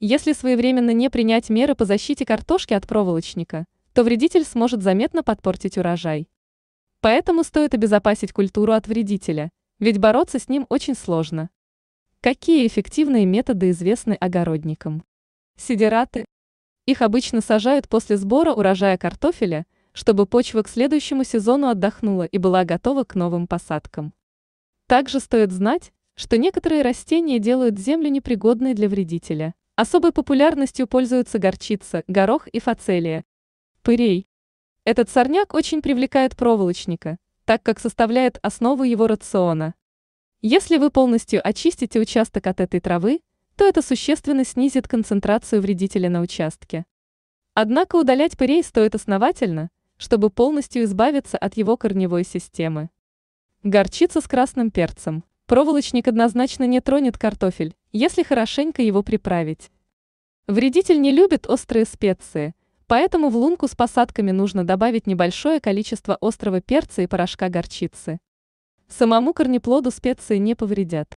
Если своевременно не принять меры по защите картошки от проволочника, то вредитель сможет заметно подпортить урожай. Поэтому стоит обезопасить культуру от вредителя, ведь бороться с ним очень сложно. Какие эффективные методы известны огородникам? Сидераты. Их обычно сажают после сбора урожая картофеля, чтобы почва к следующему сезону отдохнула и была готова к новым посадкам. Также стоит знать, что некоторые растения делают землю непригодной для вредителя. Особой популярностью пользуются горчица, горох и фацелия. Пырей. Этот сорняк очень привлекает проволочника, так как составляет основу его рациона. Если вы полностью очистите участок от этой травы, то это существенно снизит концентрацию вредителя на участке. Однако удалять пырей стоит основательно, чтобы полностью избавиться от его корневой системы. Горчица с красным перцем. Проволочник однозначно не тронет картофель, если хорошенько его приправить. Вредитель не любит острые специи, поэтому в лунку с посадками нужно добавить небольшое количество острого перца и порошка горчицы. Самому корнеплоду специи не повредят.